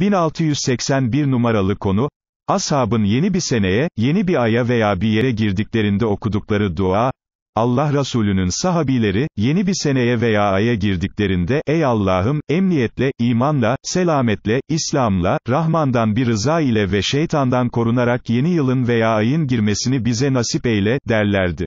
1681 numaralı konu, Ashabın yeni bir seneye, yeni bir aya veya bir yere girdiklerinde okudukları dua, Allah Resulü'nün sahabileri, yeni bir seneye veya aya girdiklerinde, ey Allah'ım, emniyetle, imanla, selametle, İslam'la, Rahman'dan bir rıza ile ve şeytandan korunarak yeni yılın veya ayın girmesini bize nasip eyle, derlerdi.